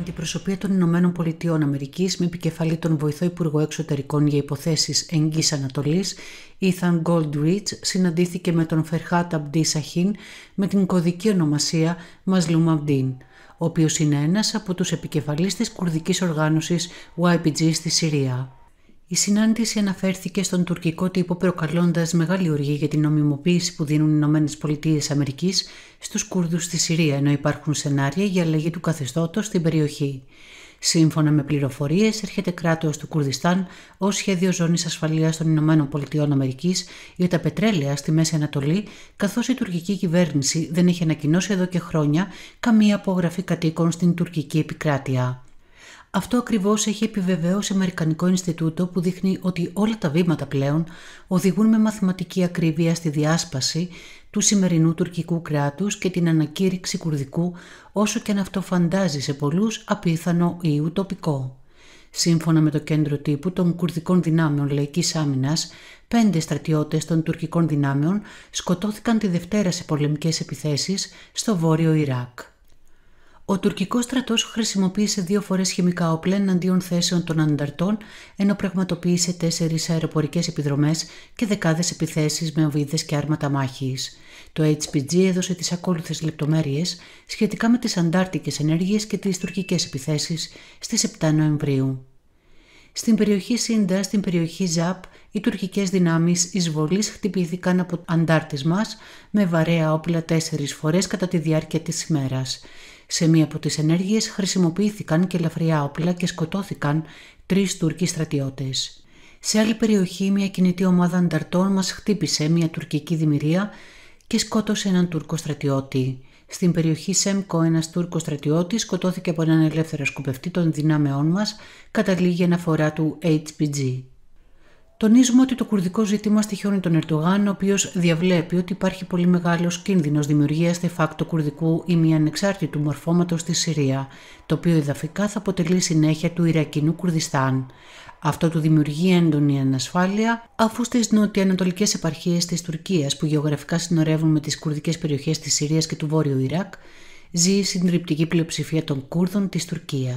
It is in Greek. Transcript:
Αντιπροσωπεία των Ηνωμένων Πολιτειών Αμερικής με επικεφαλή τον βοηθό Υπουργό Εξωτερικών για Υποθέσεις Εγγύης Ανατολής, Ethan Goldrich, συναντήθηκε με τον Φερχάτ Αμπτή Σαχίν με την κωδική ονομασία Μασλούμ Αμπντίν, ο οποίος είναι ένας από τους επικεφαλείς της κουρδικής οργάνωσης YPG στη Συρία. Η συνάντηση αναφέρθηκε στον τουρκικό τύπο προκαλώντας μεγάλη οργή για την νομιμοποίηση που δίνουν οι ΗΠΑ στους Κούρδους στη Συρία, ενώ υπάρχουν σενάρια για αλλαγή του καθεστώτος στην περιοχή. Σύμφωνα με πληροφορίες, έρχεται κράτος του Κουρδιστάν ως σχέδιο ζώνης ασφαλείας των ΗΠΑ για τα πετρέλαια στη Μέση Ανατολή, καθώς η τουρκική κυβέρνηση δεν έχει ανακοινώσει εδώ και χρόνια καμία απογραφή κατοίκων στην τουρκική επικράτεια. Αυτό ακριβώς έχει επιβεβαιώσει Αμερικανικό Ινστιτούτο που δείχνει ότι όλα τα βήματα πλέον οδηγούν με μαθηματική ακρίβεια στη διάσπαση του σημερινού τουρκικού κράτους και την ανακήρυξη κουρδικού όσο και αν αυτό φαντάζει σε πολλούς απίθανο ή ουτοπικό. Σύμφωνα με το κέντρο τύπου των κουρδικών δυνάμεων Λαϊκής άμυνας, πέντε στρατιώτες των τουρκικών δυνάμεων σκοτώθηκαν τη Δευτέρα σε πολεμικές επιθέσεις στο βόρειο Ιράκ. Ο τουρκικός στρατός χρησιμοποίησε δύο φορές χημικά όπλα εναντίον θέσεων των ανταρτών, ενώ πραγματοποίησε τέσσερις αεροπορικές επιδρομές και δεκάδες επιθέσεις με οβίδες και άρματα μάχης. Το HPG έδωσε τις ακόλουθες λεπτομέρειες σχετικά με τις αντάρτικες ενέργειες και τις τουρκικές επιθέσεις στις 7 Νοεμβρίου. Στην περιοχή Σίντα, στην περιοχή Ζαπ, οι τουρκικές δυνάμεις εισβολής χτυπήθηκαν από αντάρτες μας με βαρέα όπλα τέσσερις φορές κατά τη διάρκεια της ημέρας. Σε μία από τις ενέργειες χρησιμοποιήθηκαν και ελαφριά όπλα και σκοτώθηκαν τρεις Τούρκοι στρατιώτες. Σε άλλη περιοχή μια κινητή ομάδα ανταρτών μας χτύπησε μια τουρκική δημιουργία και σκότωσε έναν Τούρκο στρατιώτη. Στην περιοχή Σέμκο ένας Τούρκος στρατιώτης σκοτώθηκε από έναν ελεύθερο σκουπευτή των δυνάμεών μας κατά λίγη αναφορά του HPG. Τονίζουμε ότι το κουρδικό ζήτημα στοιχειώνει τον Ερντογάν, ο οποίος διαβλέπει ότι υπάρχει πολύ μεγάλος κίνδυνος δημιουργίας de facto κουρδικού ή μη ανεξάρτητου μορφώματος στη Συρία, το οποίο εδαφικά θα αποτελεί συνέχεια του Ιρακινού Κουρδιστάν. Αυτό του δημιουργεί έντονη ανασφάλεια, αφού στις νοτιοανατολικές επαρχίες της Τουρκίας, που γεωγραφικά συνορεύουν με τις κουρδικές περιοχές της Συρίας και του Βόρειου Ιράκ, ζει η συντριπτική πλειοψηφία των Κούρδων της Τουρκίας.